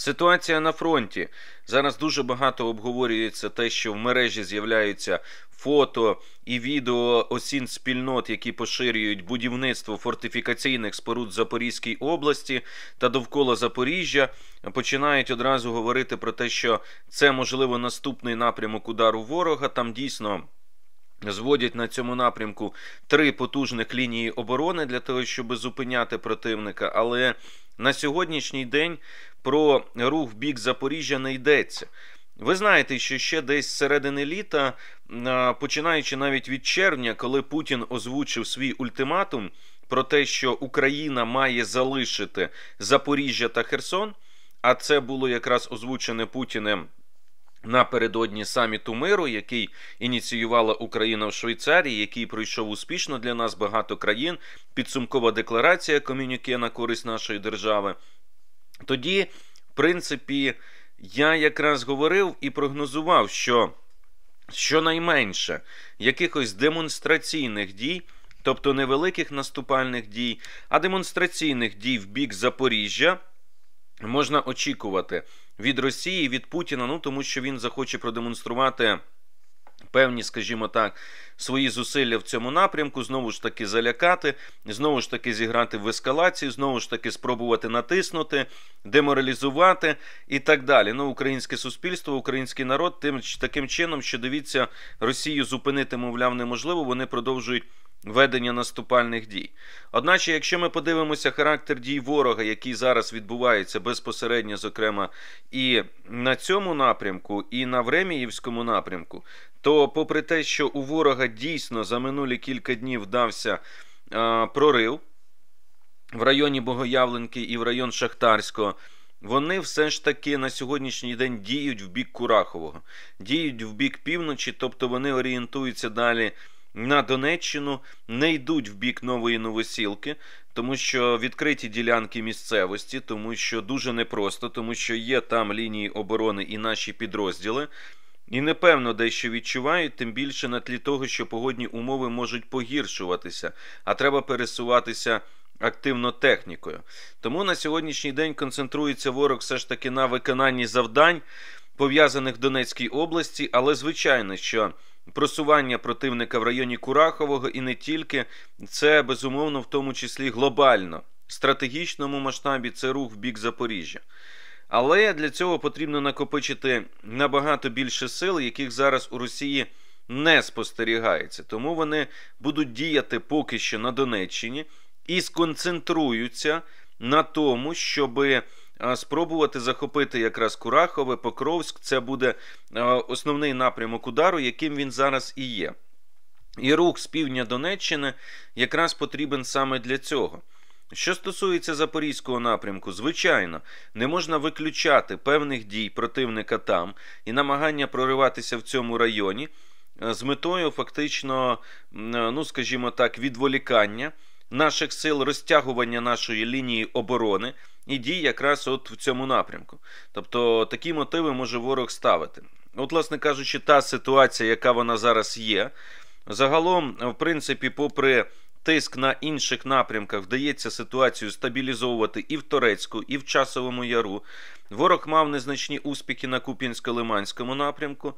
Ситуація на фронті зараз дуже багато обговорюється те, що в мережі з'являються фото і відео осін спільнот, які поширюють будівництво фортифікаційних споруд Запорізької області та довкола Запоріжжя. Починають одразу говорити про те, що це можливо наступний напрямок удару ворога. Там дійсно. Зводять на цьому напрямку три потужних лінії оборони для того, щоб зупиняти противника, але на сьогоднішній день про рух в бік Запоріжжя не йдеться. Ви знаєте, що ще десь з середини літа, починаючи навіть від червня, коли Путін озвучив свій ультиматум про те, що Україна має залишити Запоріжжя та Херсон. А це було якраз озвучене Путіним Напередодні саміту миру, який ініціювала Україна в Швейцарії, який пройшов успішно для нас багато країн, підсумкова декларація комюніке на користь нашої держави. Тоді, в принципі, я якраз говорив і прогнозував, що щонайменше якихось демонстраційних дій, тобто невеликих наступальних дій, а демонстраційних дій в бік Запоріжжя можна очікувати від Росії, від Путіна, ну тому що він захоче продемонструвати. Певні, скажімо так, свої зусилля в цьому напрямку, знову ж таки залякати, знову ж таки зіграти в ескалацію, знову ж таки спробувати натиснути, деморалізувати і так далі. Ну, українське суспільство, український народ, тим таким чином, що дивіться, Росію зупинити, мовляв, неможливо, вони продовжують ведення наступальних дій. Одначе, якщо ми подивимося характер дій ворога, який зараз відбувається безпосередньо, зокрема, і на цьому напрямку, і на Времіївському напрямку, то, попри те, що у ворога дійсно за минулі кілька днів вдався е, прорив в районі Богоявленки і в район Шахтарського. Вони все ж таки на сьогоднішній день діють в бік Курахового, діють в бік півночі, тобто вони орієнтуються далі на Донеччину не йдуть в бік нової новосілки, тому що відкриті ділянки місцевості, тому що дуже непросто, тому що є там лінії оборони і наші підрозділи. І непевно дещо відчувають, тим більше на тлі того, що погодні умови можуть погіршуватися, а треба пересуватися активно технікою. Тому на сьогоднішній день концентрується ворог все ж таки на виконанні завдань, пов'язаних в Донецькій області, але звичайно, що просування противника в районі Курахового і не тільки це безумовно, в тому числі глобально. В стратегічному масштабі це рух в бік Запоріжжя. Але для цього потрібно накопичити набагато більше сил, яких зараз у Росії не спостерігається. Тому вони будуть діяти поки що на Донеччині і сконцентруються на тому, щоби спробувати захопити якраз Курахове, Покровськ. Це буде е, основний напрямок удару, яким він зараз і є. І рух з півдня Донеччини якраз потрібен саме для цього. Що стосується запорізького напрямку, звичайно, не можна виключати певних дій противника там і намагання прориватися в цьому районі е, з метою фактично, е, ну скажімо так, відволікання наших сил, розтягування нашої лінії оборони і дій якраз от в цьому напрямку. Тобто такі мотиви може ворог ставити. От, власне кажучи, та ситуація, яка вона зараз є, загалом, в принципі, попри. Тиск на інших напрямках вдається ситуацію стабілізовувати і в Торецьку, і в Часовому Яру. Ворог мав незначні успіхи на Куп'янсько-Лиманському напрямку.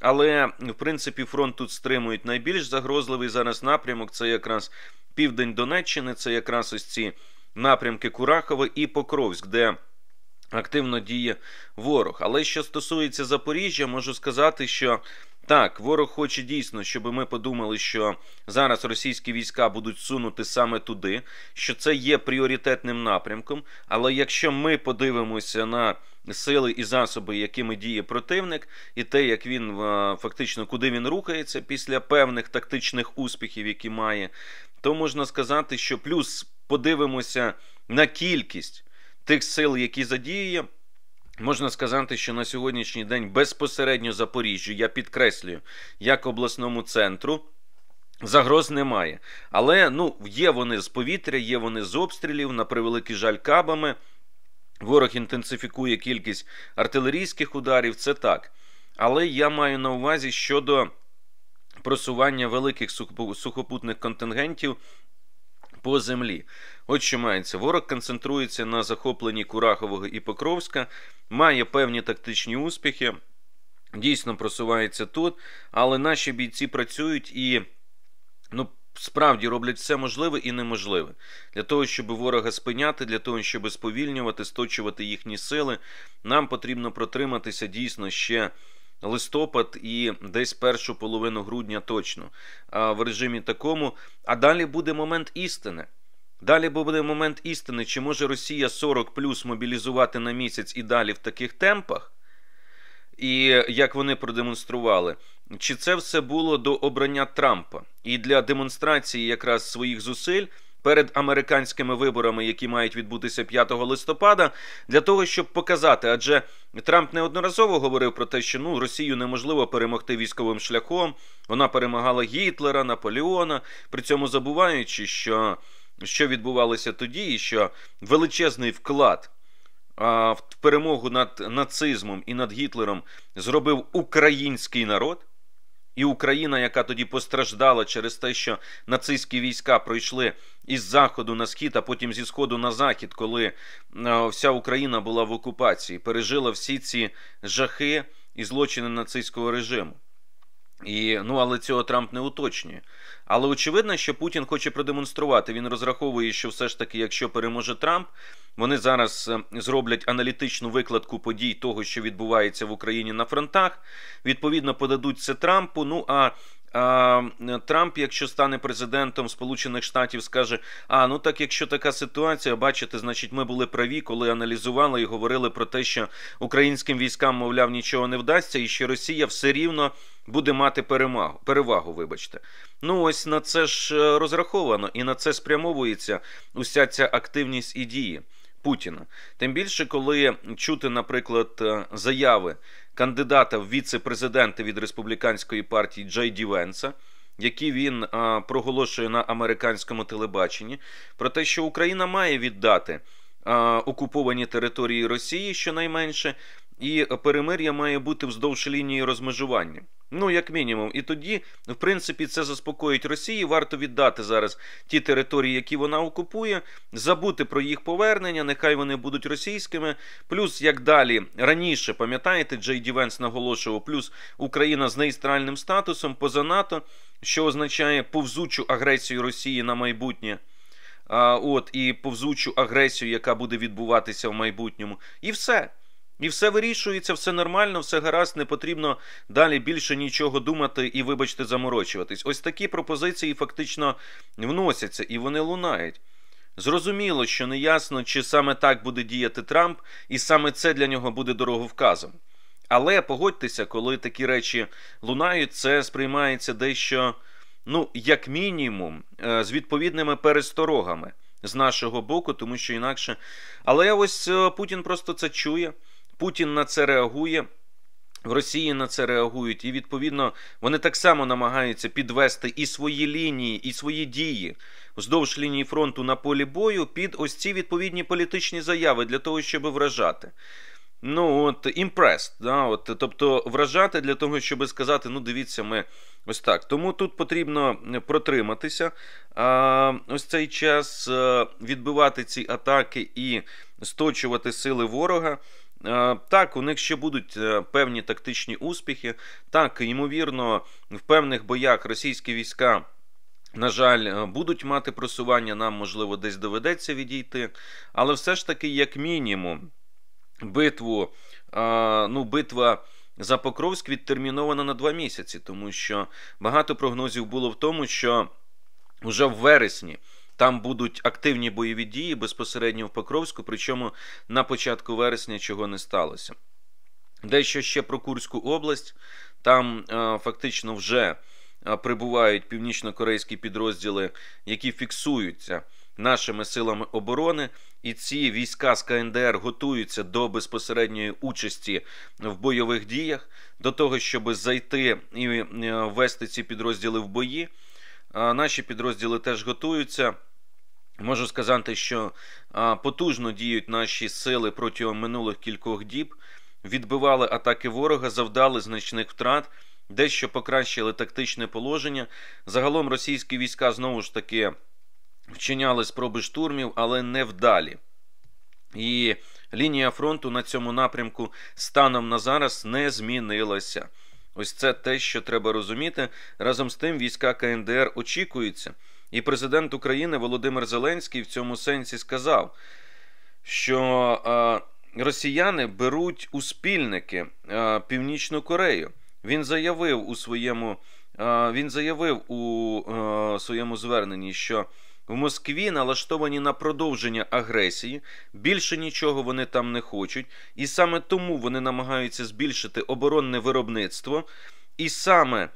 Але в принципі фронт тут стримують найбільш загрозливий зараз напрямок. Це якраз південь Донеччини, це якраз ось ці напрямки Курахова і Покровськ, де активно діє ворог. Але що стосується Запоріжжя, можу сказати, що. Так, ворог хоче дійсно, щоб ми подумали, що зараз російські війська будуть сунути саме туди, що це є пріоритетним напрямком. Але якщо ми подивимося на сили і засоби, якими діє противник, і те, як він е, фактично куди він рухається після певних тактичних успіхів, які має, то можна сказати, що плюс подивимося на кількість тих сил, які задіє. Можна сказати, що на сьогоднішній день безпосередньо Запоріжжю, я підкреслюю, як обласному центру. Загроз немає, але ну є вони з повітря, є вони з обстрілів на превеликий жаль кабами. Ворог інтенсифікує кількість артилерійських ударів, це так. Але я маю на увазі щодо просування великих сухопутних контингентів по землі. От що мається, ворог концентрується на захопленні Курахового і Покровська, має певні тактичні успіхи, дійсно просувається тут, але наші бійці працюють і. Ну, справді роблять все можливе і неможливе для того, щоб ворога спиняти, для того, щоб сповільнювати, сточувати їхні сили. Нам потрібно протриматися дійсно ще. Листопад і десь першу половину грудня точно в режимі такому. А далі буде момент істини. Далі буде момент істини, чи може Росія 40 плюс мобілізувати на місяць і далі в таких темпах, і як вони продемонстрували, чи це все було до обрання Трампа і для демонстрації якраз своїх зусиль. Перед американськими виборами, які мають відбутися 5 листопада, для того, щоб показати, адже Трамп неодноразово говорив про те, що ну Росію неможливо перемогти військовим шляхом. Вона перемагала Гітлера, Наполеона, при цьому забуваючи, що що відбувалося тоді, і що величезний вклад в перемогу над нацизмом і над Гітлером зробив український народ. І Україна, яка тоді постраждала через те, що нацистські війська пройшли із заходу на схід, а потім зі сходу на захід, коли е, вся Україна була в окупації, пережила всі ці жахи і злочини нацистського режиму. І, Ну, але цього Трамп не уточнює. Але очевидно, що Путін хоче продемонструвати. Він розраховує, що все ж таки, якщо переможе Трамп, вони зараз е, зроблять аналітичну викладку подій того, що відбувається в Україні на фронтах. Відповідно, подадуть це Трампу. Ну а Е, Трамп, якщо стане президентом Сполучених Штатів, скаже: А ну так, якщо така ситуація, бачите, значить, ми були праві, коли аналізували і говорили про те, що українським військам, мовляв, нічого не вдасться, і що Росія все рівно буде мати перемагу перевагу. Вибачте, ну ось на це ж е, розраховано, і на це спрямовується уся ця активність і дії. Путіна. Тим більше, коли чути, наприклад, е, заяви кандидата в віце-президенти від республіканської партії Джей Ді Венса, які він а, е, проголошує на американському телебаченні, про те, що Україна має віддати а, е, окуповані території Росії щонайменше і перемир'я має бути вздовж лінії розмежування. Ну, як мінімум, і тоді, в принципі, це заспокоїть Росії. Варто віддати зараз ті території, які вона окупує, забути про їх повернення. Нехай вони будуть російськими. Плюс як далі раніше, пам'ятаєте, Джей Дівенс наголошував, плюс Україна з нейстральним статусом поза НАТО, що означає повзучу агресію Росії на майбутнє. А, От і повзучу агресію, яка буде відбуватися в майбутньому, і все. І все вирішується, все нормально, все гаразд, не потрібно далі більше нічого думати і, вибачте, заморочуватись. Ось такі пропозиції фактично вносяться і вони лунають. Зрозуміло, що не ясно, чи саме так буде діяти Трамп, і саме це для нього буде дороговказом. Але погодьтеся, коли такі речі лунають, це сприймається дещо, ну, як мінімум, е, з відповідними пересторогами з нашого боку, тому що інакше. Але ось е, Путін просто це чує. Путін на це реагує. В Росії на це реагують, і відповідно вони так само намагаються підвести і свої лінії, і свої дії вздовж лінії фронту на полі бою під ось ці відповідні політичні заяви для того, щоб вражати. Ну от імпрест, да, от, тобто вражати для того, щоб сказати, ну дивіться, ми ось так. Тому тут потрібно протриматися а, ось цей час, е, відбивати ці атаки і сточувати сили ворога. Е, так, у них ще будуть е, певні тактичні успіхи. Так, ймовірно, в певних боях російські війська. На жаль, е, будуть мати просування, нам можливо десь доведеться відійти, але все ж таки, як мінімум, битву, ну, битва за Покровськ відтермінована на два місяці, тому що багато прогнозів було в тому, що вже в вересні. Там будуть активні бойові дії безпосередньо в Покровську, причому на початку вересня чого не сталося. Дещо ще про Курську область. Там е, фактично вже е, прибувають північно-корейські підрозділи, які фіксуються нашими силами оборони. І ці війська з КНДР готуються до безпосередньої участі в бойових діях, до того, щоб зайти і е, ввести ці підрозділи в бої. Наші підрозділи теж готуються. Можу сказати, що потужно діють наші сили протягом минулих кількох діб, відбивали атаки ворога, завдали значних втрат, дещо покращили тактичне положення. Загалом російські війська знову ж таки вчиняли спроби штурмів, але не вдалі. І лінія фронту на цьому напрямку станом на зараз не змінилася. Ось це те, що треба розуміти. Разом з тим, війська КНДР очікуються. І президент України Володимир Зеленський в цьому сенсі сказав, що е, росіяни беруть у спільники е, Північну Корею. Він заявив у своєму е, він заявив у своєму зверненні, що в Москві налаштовані на продовження агресії, більше нічого вони там не хочуть, і саме тому вони намагаються збільшити оборонне виробництво, і саме,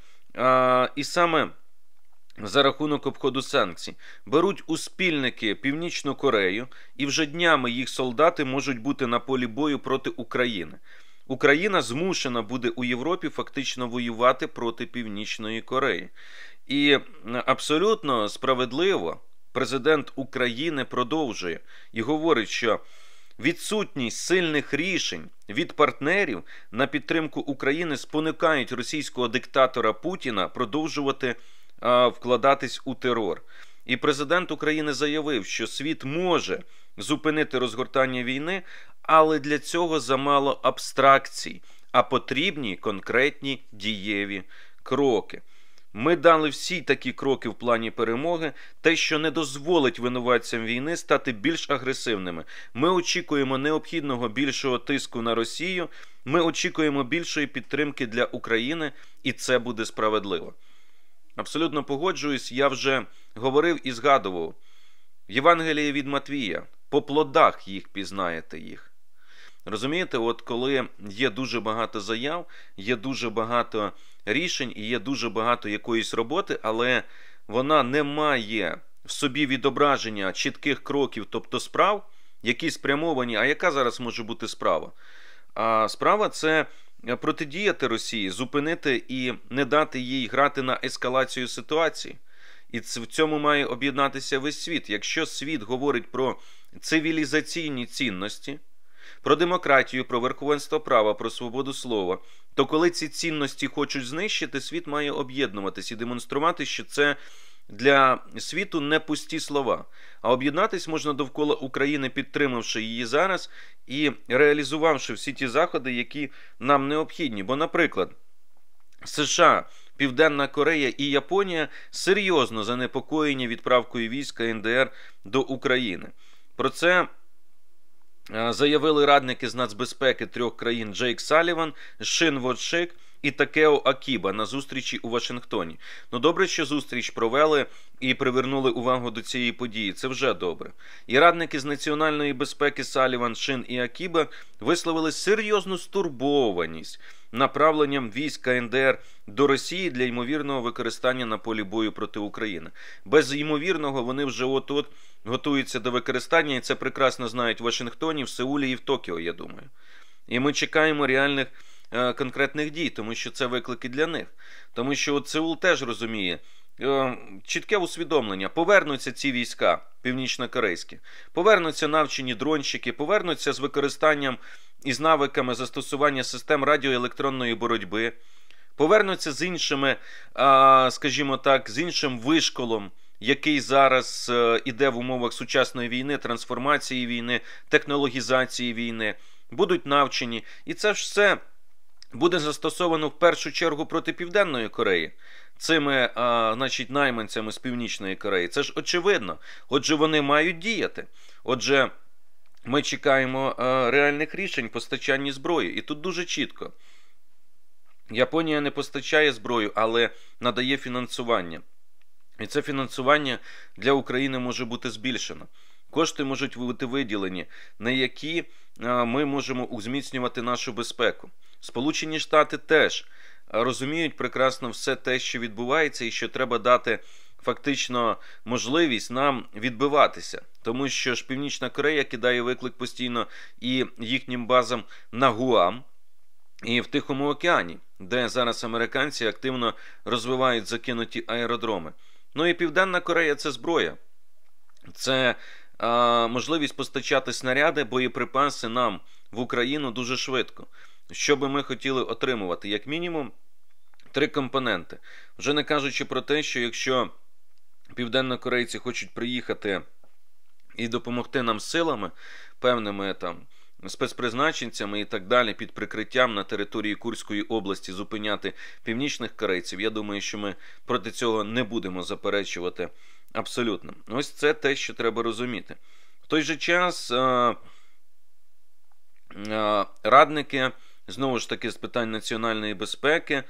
і саме за рахунок обходу санкцій беруть у спільники Північну Корею, і вже днями їх солдати можуть бути на полі бою проти України. Україна змушена буде у Європі фактично воювати проти Північної Кореї. І абсолютно справедливо президент України продовжує і говорить, що відсутність сильних рішень від партнерів на підтримку України спонукають російського диктатора Путіна продовжувати вкладатись у терор. І президент України заявив, що світ може зупинити розгортання війни, але для цього замало абстракцій, а потрібні конкретні дієві кроки. Ми дали всі такі кроки в плані перемоги, те, що не дозволить винуватцям війни стати більш агресивними. Ми очікуємо необхідного більшого тиску на Росію. Ми очікуємо більшої підтримки для України, і це буде справедливо. Абсолютно погоджуюсь, я вже говорив і згадував Євангеліє від Матвія, по плодах їх пізнаєте їх. Розумієте, от коли є дуже багато заяв, є дуже багато рішень і є дуже багато якоїсь роботи, але вона не має в собі відображення чітких кроків, тобто справ, які спрямовані. А яка зараз може бути справа? А справа це Е, протидіяти Росії, зупинити і не дати їй грати на ескалацію ситуації. І в цьому має об'єднатися весь світ. Якщо світ говорить про цивілізаційні цінності, про демократію, про верховенство права, про свободу слова, то коли ці цінності хочуть знищити, світ має об'єднуватись і демонструвати, що це для світу не пусті слова, а об'єднатись можна довкола України, підтримавши її зараз і реалізувавши всі ті заходи, які нам необхідні. Бо, наприклад, США. Південна Корея і Японія серйозно занепокоєні відправкою війська НДР до України. Про це е, заявили радники з нацбезпеки трьох країн Джейк Саліван, Шин Водшик і Такео Акіба на зустрічі у Вашингтоні. Ну добре, що зустріч провели і привернули увагу до цієї події. Це вже добре. І радники з національної безпеки Саліван, Шин і Акіба висловили серйозну стурбованість направленням військ КНДР до Росії для ймовірного використання на полі бою проти України. Без ймовірного вони вже от от готуються до використання, і це прекрасно знають в Вашингтоні, в Сеулі і в Токіо. Я думаю, і ми чекаємо реальних. Е, конкретних дій, тому що це виклики для них. Тому що от Сеул теж розуміє. Е, чітке усвідомлення: повернуться ці війська північнокорейські, повернуться навчені дронщики, повернуться з використанням і з навиками застосування систем радіоелектронної боротьби, повернуться з іншими, е, скажімо так, з іншим вишколом, який зараз іде в умовах сучасної війни, трансформації війни, технологізації війни, будуть навчені, і це ж все буде застосовано в першу чергу проти Південної Кореї. Цими, а, е, значить, найманцями з Північної Кореї. Це ж очевидно. Отже, вони мають діяти. Отже, ми чекаємо а, е, реальних рішень постачання зброї. І тут дуже чітко. Японія не постачає зброю, але надає фінансування. І це фінансування для України може бути збільшено. Кошти можуть бути виділені, на які е, ми можемо узміцнювати нашу безпеку. Сполучені Штати теж розуміють прекрасно все те, що відбувається, і що треба дати фактично можливість нам відбиватися, тому що ж Північна Корея кидає виклик постійно і їхнім базам на Гуам і в Тихому океані, де зараз американці активно розвивають закинуті аеродроми. Ну і Південна Корея це зброя. Це е, можливість постачати снаряди, боєприпаси нам в Україну дуже швидко що би ми хотіли отримувати, як мінімум, три компоненти. Вже не кажучи про те, що якщо південнокорейці хочуть приїхати і допомогти нам силами, певними там. Спецпризначенцями і так далі, під прикриттям на території Курської області зупиняти північних корейців. Я думаю, що ми проти цього не будемо заперечувати абсолютно. Ось це те, що треба розуміти. В той же час е, е, радники знову ж таки з питань національної безпеки е,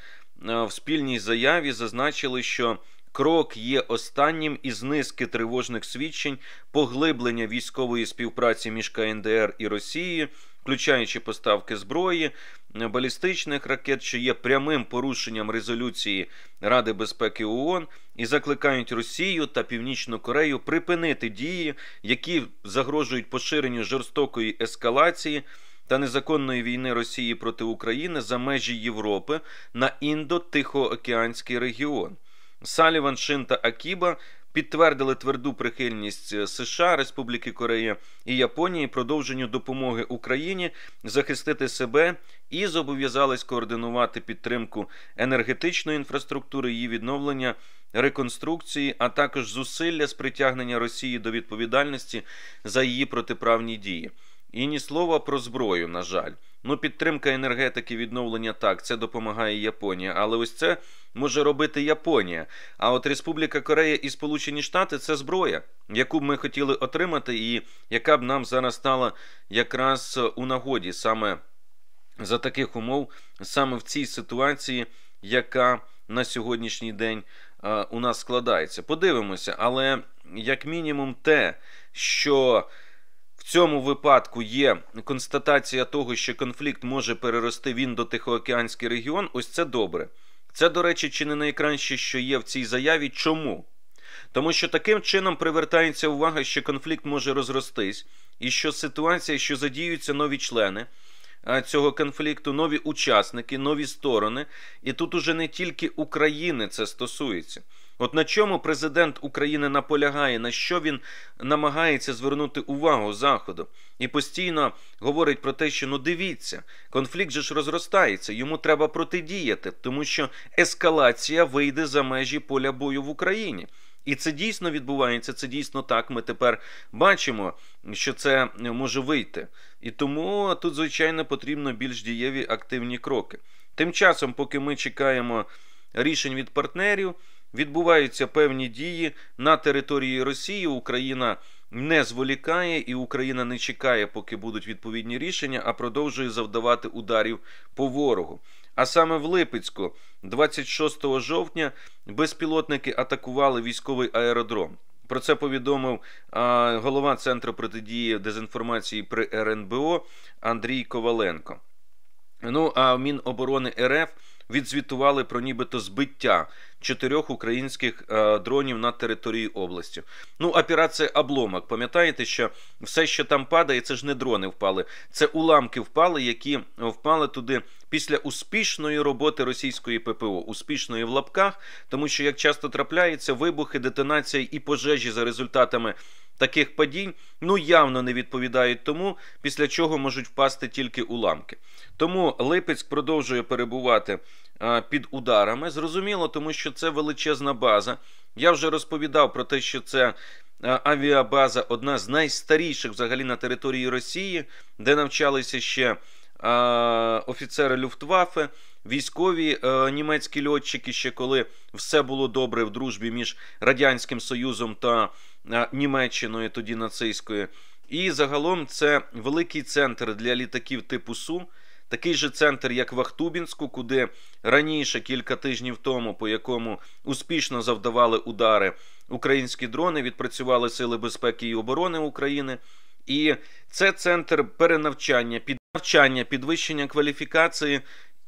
в спільній заяві зазначили, що крок є останнім із низки тривожних свідчень поглиблення військової співпраці між КНДР і Росією, включаючи поставки зброї. Балістичних ракет, що є прямим порушенням резолюції Ради безпеки ООН, і закликають Росію та Північну Корею припинити дії, які загрожують поширенню жорстокої ескалації та незаконної війни Росії проти України за межі Європи на індо-тихоокеанський регіон. Саліван, Шин та Акіба підтвердили тверду прихильність США, Республіки Корея і Японії продовженню допомоги Україні захистити себе і зобов'язались координувати підтримку енергетичної інфраструктури, її відновлення, реконструкції, а також зусилля з притягнення Росії до відповідальності за її протиправні дії. І ні слова про зброю, на жаль. Ну, підтримка енергетики, відновлення так, це допомагає Японія, але ось це може робити Японія. А от Республіка Корея і Сполучені Штати це зброя, яку б ми хотіли отримати, і яка б нам зараз стала якраз у нагоді саме за таких умов, саме в цій ситуації, яка на сьогоднішній день е, у нас складається. Подивимося, але як мінімум, те, що. В цьому випадку є констатація того, що конфлікт може перерости в індотихоокеанський регіон. Ось це добре. Це, до речі, чи не найкраще, що є в цій заяві. Чому? Тому що таким чином привертається увага, що конфлікт може розростись, і що ситуація, що задіються нові члени цього конфлікту, нові учасники, нові сторони, і тут уже не тільки України це стосується. От на чому президент України наполягає, на що він намагається звернути увагу Заходу і постійно говорить про те, що ну дивіться, конфлікт же ж розростається, йому треба протидіяти, тому що ескалація вийде за межі поля бою в Україні. І це дійсно відбувається, це дійсно так. Ми тепер бачимо, що це може вийти. І тому тут, звичайно, потрібно більш дієві активні кроки. Тим часом, поки ми чекаємо рішень від партнерів відбуваються певні дії на території Росії. Україна не зволікає і Україна не чекає, поки будуть відповідні рішення, а продовжує завдавати ударів по ворогу. А саме в Липецьку, 26 жовтня, безпілотники атакували військовий аеродром. Про це повідомив а, голова центру протидії дезінформації при РНБО Андрій Коваленко. Ну а Міноборони РФ відзвітували про нібито збиття чотирьох українських е, дронів на території області. Ну, операція обломок. Пам'ятаєте, що все, що там падає, це ж не дрони впали, це уламки впали, які впали туди після успішної роботи російської ППО, успішної в лапках, тому що як часто трапляється, вибухи, детонації і пожежі за результатами. Таких падінь ну явно не відповідають тому, після чого можуть впасти тільки уламки. Тому Липецьк продовжує перебувати під ударами. Зрозуміло, тому що це величезна база. Я вже розповідав про те, що це авіабаза одна з найстаріших взагалі на території Росії, де навчалися ще офіцери Люфтваффе, військові е, німецькі льотчики, ще коли все було добре в дружбі між Радянським Союзом та Німеччиною, тоді нацистською. І загалом це великий центр для літаків типу Су. Такий же центр, як в Ахтубінську, куди раніше кілька тижнів тому, по якому успішно завдавали удари українські дрони, відпрацювали Сили безпеки і оборони України. І це центр перенавчання, піднавчання, підвищення кваліфікації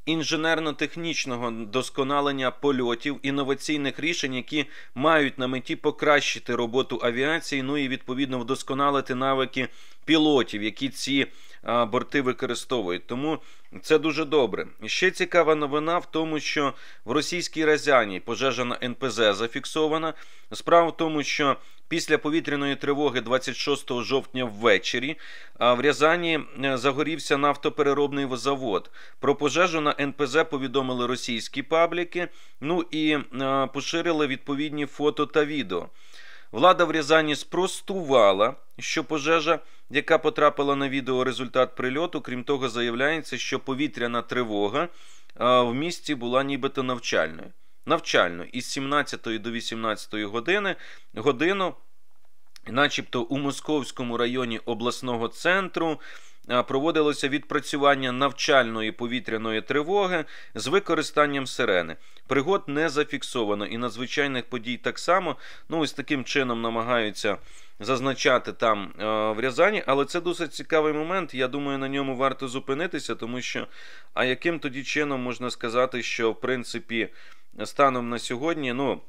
інженерно-технічного досконалення польотів, інноваційних рішень, які мають на меті покращити роботу авіації, ну і відповідно вдосконалити навики пілотів, які ці борти використовують. Тому це дуже добре. Ще цікава новина в тому, що в російській Разяні пожежа на НПЗ зафіксована. Справа в тому, що після повітряної тривоги 26 жовтня ввечері в Рязані е, загорівся нафтопереробний завод. Про пожежу на НПЗ повідомили російські пабліки, ну і е, поширили відповідні фото та відео. Влада в Рязані спростувала, що пожежа, яка потрапила на відео результат прильоту, крім того, заявляється, що повітряна тривога е, в місті була нібито навчальною. Навчально із 17 до 18 години годину, начебто у московському районі обласного центру проводилося відпрацювання навчальної повітряної тривоги з використанням сирени. Пригод не зафіксовано і надзвичайних подій так само. Ну ось таким чином намагаються. Зазначати там е, в Рязані, але це досить цікавий момент. Я думаю, на ньому варто зупинитися, тому що а яким тоді чином можна сказати, що в принципі станом на сьогодні ну,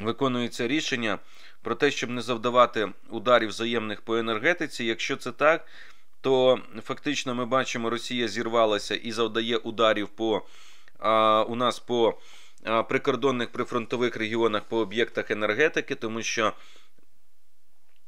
виконується рішення про те, щоб не завдавати ударів взаємних по енергетиці, якщо це так то фактично ми бачимо, Росія зірвалася і завдає ударів по а, у нас по а, прикордонних прифронтових регіонах по об'єктах енергетики, тому що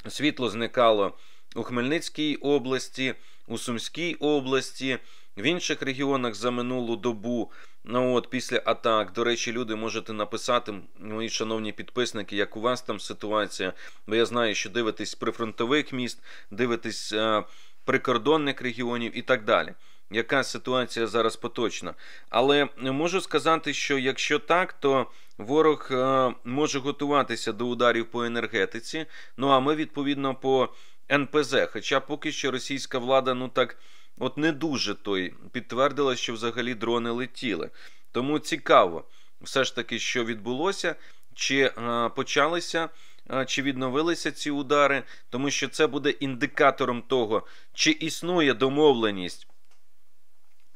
світло зникало у Хмельницькій області, у Сумській області. В інших регіонах за минулу добу, ну от після атак, до речі, люди можете написати, мої шановні підписники, як у вас там ситуація. Бо я знаю, що дивитесь прифронтових міст, дивитись. а, е, прикордонних регіонів і так далі. Яка ситуація зараз поточна? Але можу сказати, що якщо так, то ворог е, може готуватися до ударів по енергетиці. Ну а ми відповідно по НПЗ. Хоча поки що російська влада, ну так, от не дуже той підтвердила, що взагалі дрони летіли. Тому цікаво, все ж таки, що відбулося, чи е, почалися чи відновилися ці удари, тому що це буде індикатором того, чи існує домовленість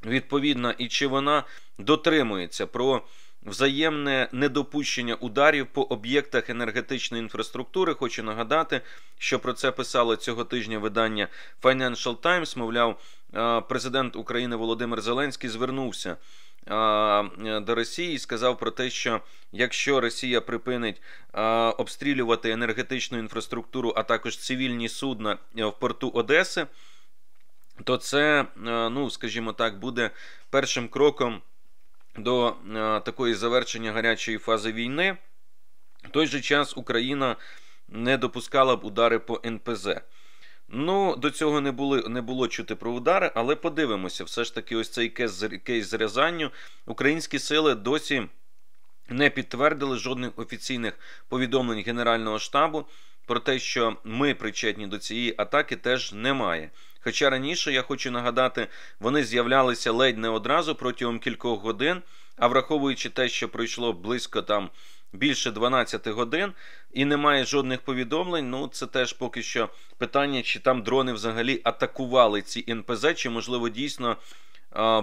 відповідна, і чи вона дотримується про взаємне недопущення ударів по об'єктах енергетичної інфраструктури. Хочу нагадати, що про це писало цього тижня видання Financial Times, Мовляв, е, президент України Володимир Зеленський звернувся до Росії і сказав про те, що якщо Росія припинить обстрілювати енергетичну інфраструктуру, а також цивільні судна е, в порту Одеси, то це, е, ну скажімо так, буде першим кроком до е, такої завершення гарячої фази війни. В той же час Україна не допускала б удари по НПЗ. Ну, до цього не були не було чути про удари, але подивимося, все ж таки, ось цей кейс, кейс з Рязанню. Українські сили досі не підтвердили жодних офіційних повідомлень Генерального штабу про те, що ми причетні до цієї атаки, теж немає. Хоча раніше я хочу нагадати, вони з'являлися ледь не одразу протягом кількох годин. А враховуючи те, що пройшло близько там більше 12 годин і немає жодних повідомлень. Ну це теж поки що питання, чи там дрони взагалі атакували ці НПЗ, чи можливо дійсно.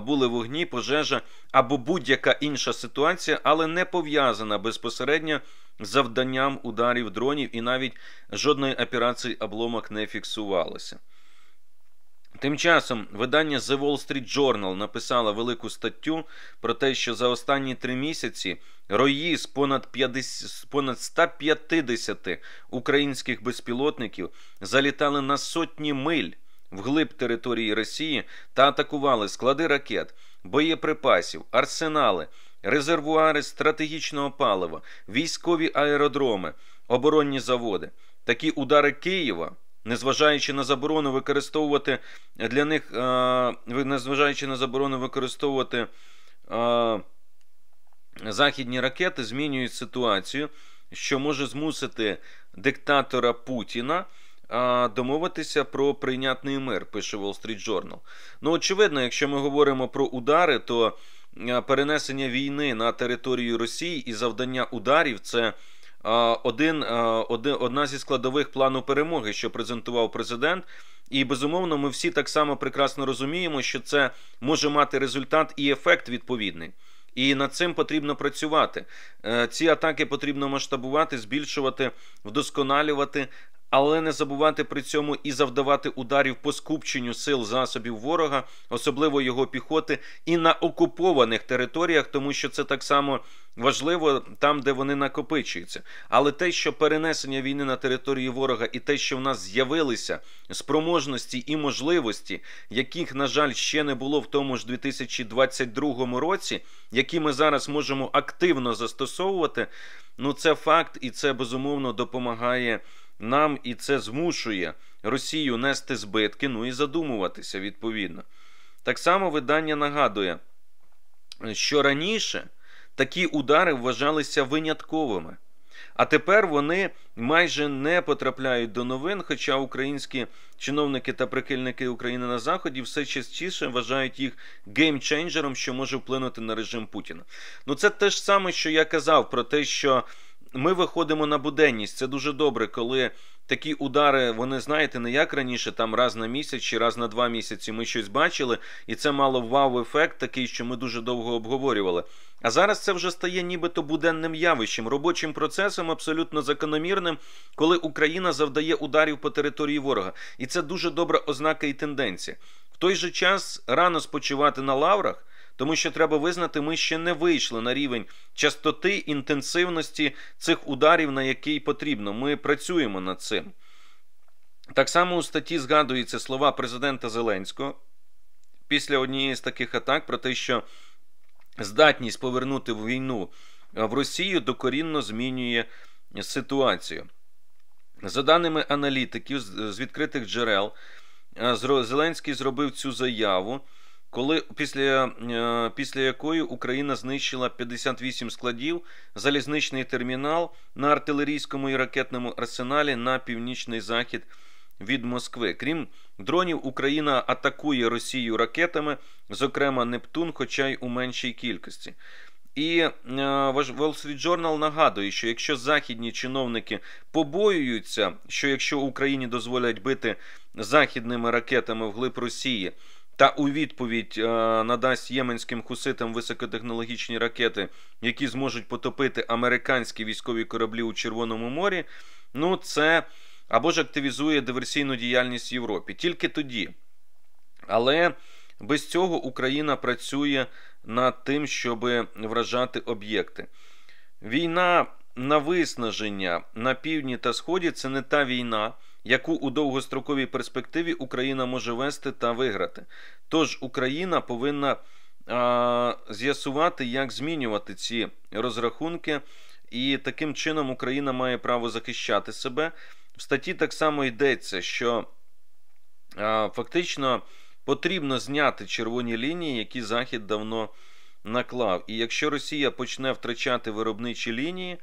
Були вогні, пожежа або будь-яка інша ситуація, але не пов'язана безпосередньо з завданням ударів дронів, і навіть жодної операції обломок не фіксувалося. Тим часом видання The Wall Street Journal написало велику статтю про те, що за останні три місяці рої з понад 50, понад 150 українських безпілотників залітали на сотні миль вглиб території Росії та атакували склади ракет, боєприпасів, арсенали, резервуари стратегічного палива, військові аеродроми, оборонні заводи. Такі удари Києва. Незважаючи на заборону використовувати для них, е, незважаючи на заборону використовувати е, західні ракети, змінюють ситуацію, що може змусити диктатора Путіна е, домовитися про прийнятний мир, пише Wall Street Journal. Ну, очевидно, якщо ми говоримо про удари, то перенесення війни на територію Росії і завдання ударів це один, одна зі складових плану перемоги, що презентував президент. І безумовно, ми всі так само прекрасно розуміємо, що це може мати результат і ефект відповідний. І над цим потрібно працювати. Е, ці атаки потрібно масштабувати, збільшувати, вдосконалювати, але не забувати при цьому і завдавати ударів по скупченню сил засобів ворога, особливо його піхоти, і на окупованих територіях, тому що це так само важливо там, де вони накопичуються. Але те, що перенесення війни на території ворога, і те, що в нас з'явилися спроможності і можливості, яких, на жаль, ще не було в тому ж 2022 році, які ми зараз можемо активно застосовувати, ну це факт, і це безумовно допомагає нам і це змушує Росію нести збитки, ну і задумуватися відповідно. Так само видання нагадує, що раніше такі удари вважалися винятковими. А тепер вони майже не потрапляють до новин, хоча українські чиновники та прихильники України на заході все частіше вважають їх геймченджером, що може вплинути на режим Путіна. Ну це те ж саме, що я казав про те, що ми виходимо на буденність. Це дуже добре, коли такі удари, вони знаєте, не як раніше, там раз на місяць чи раз на два місяці ми щось бачили, і це мало вау-ефект, такий, що ми дуже довго обговорювали. А зараз це вже стає нібито буденним явищем, робочим процесом, абсолютно закономірним, коли Україна завдає ударів по території ворога. І це дуже добра ознака і тенденція. В той же час рано спочивати на лаврах тому що треба визнати, ми ще не вийшли на рівень частоти інтенсивності цих ударів, на який потрібно. Ми працюємо над цим. Так само у статті згадуються слова президента Зеленського після однієї з таких атак про те, що здатність повернути війну е, в Росію докорінно змінює ситуацію. За даними аналітиків з відкритих джерел, е, Зеленський зробив цю заяву коли після е, після якої Україна знищила 58 складів, залізничний термінал на артилерійському і ракетному арсеналі на північний захід від Москви. Крім дронів, Україна атакує Росію ракетами, зокрема Нептун, хоча й у меншій кількості. І е, Wall Street Journal нагадує, що якщо західні чиновники побоюються, що якщо Україні дозволять бити західними ракетами вглиб Росії та у відповідь е, надасть єменським хуситам високотехнологічні ракети, які зможуть потопити американські військові кораблі у Червоному морі. Ну, це або ж активізує диверсійну діяльність в Європі. Тільки тоді. Але без цього Україна працює над тим, щоб вражати об'єкти. Війна на виснаження на півдні та сході це не та війна яку у довгостроковій перспективі Україна може вести та виграти. Тож Україна повинна а, з'ясувати, як змінювати ці розрахунки, і таким чином Україна має право захищати себе. В статті так само йдеться, що а, фактично потрібно зняти червоні лінії, які Захід давно наклав. І якщо Росія почне втрачати виробничі лінії,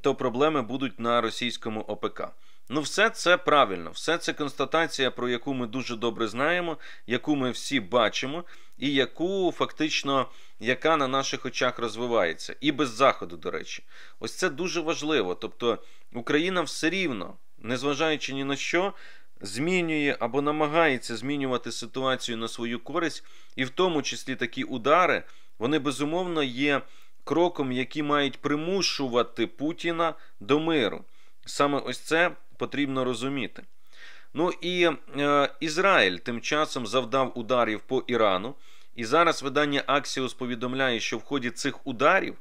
то проблеми будуть на російському ОПК. Ну, все це правильно, все це констатація, про яку ми дуже добре знаємо, яку ми всі бачимо, і яку фактично яка на наших очах розвивається, і без заходу, до речі, ось це дуже важливо. Тобто Україна все рівно, незважаючи ні на що, змінює або намагається змінювати ситуацію на свою користь, і в тому числі такі удари, вони безумовно є кроком, які мають примушувати Путіна до миру. Саме ось це потрібно розуміти. Ну і е, Ізраїль тим часом завдав ударів по Ірану. І зараз видання Axios повідомляє, що в ході цих ударів е,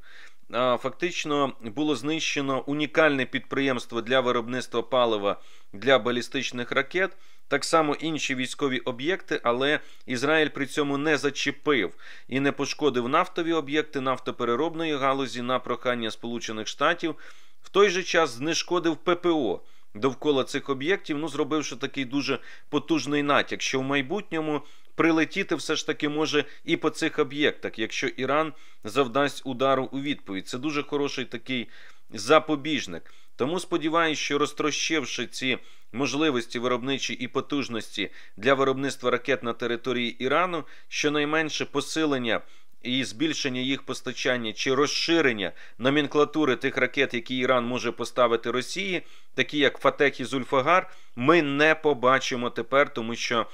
фактично було знищено унікальне підприємство для виробництва палива для балістичних ракет, так само інші військові об'єкти, але Ізраїль при цьому не зачепив і не пошкодив нафтові об'єкти нафтопереробної галузі на прохання Сполучених Штатів. В той же час знешкодив ППО довкола цих об'єктів, ну зробивши такий дуже потужний натяк, що в майбутньому прилетіти все ж таки може і по цих об'єктах, якщо Іран завдасть удару у відповідь. Це дуже хороший такий запобіжник. Тому сподіваюся, що розтрощивши ці можливості виробничі і потужності для виробництва ракет на території Ірану, щонайменше посилення і збільшення їх постачання чи розширення номенклатури тих ракет, які Іран може поставити Росії, такі як Фатех і Зульфагар, ми не побачимо тепер, тому що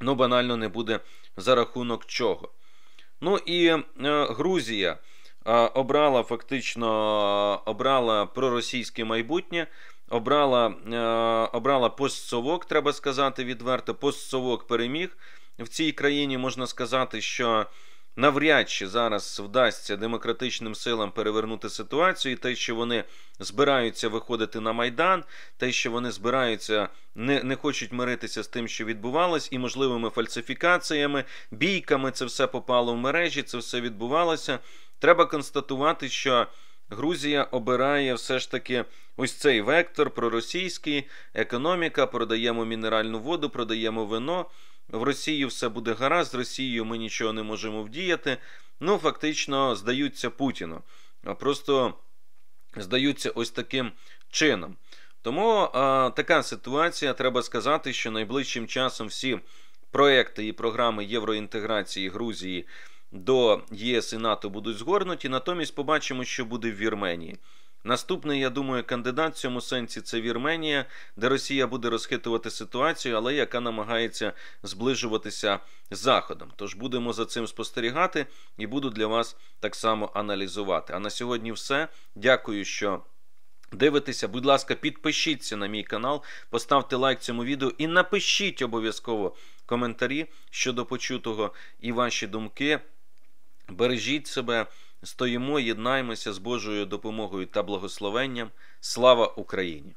ну банально не буде за рахунок чого. Ну і е, Грузія е, обрала фактично е, обрала проросійське майбутнє. Обрала е, обрала постсовок, треба сказати відверто. Постсовок переміг в цій країні. Можна сказати, що навряд чи зараз вдасться демократичним силам перевернути ситуацію, і те, що вони збираються виходити на майдан, те, що вони збираються, не, не хочуть миритися з тим, що відбувалось, і можливими фальсифікаціями, бійками це все попало в мережі, це все відбувалося. Треба констатувати, що. Грузія обирає все ж таки ось цей вектор проросійський, економіка, продаємо мінеральну воду, продаємо вино. В Росії все буде гаразд, з Росією ми нічого не можемо вдіяти. Ну, фактично, здаються Путіну. Просто здаються ось таким чином. Тому а, така ситуація, треба сказати, що найближчим часом всі проекти і програми євроінтеграції Грузії до ЄС і НАТО будуть згорнуті. Натомість побачимо, що буде в Вірменії. Наступний, я думаю, кандидат в цьому сенсі це Вірменія, де Росія буде розхитувати ситуацію, але яка намагається зближуватися з Заходом. Тож будемо за цим спостерігати і буду для вас так само аналізувати. А на сьогодні, все. Дякую, що. Дивитеся, будь ласка, підпишіться на мій канал, поставте лайк цьому відео і напишіть обов'язково коментарі щодо почутого і ваші думки. Бережіть себе, стоїмо, єднаємося з Божою допомогою та благословенням. Слава Україні!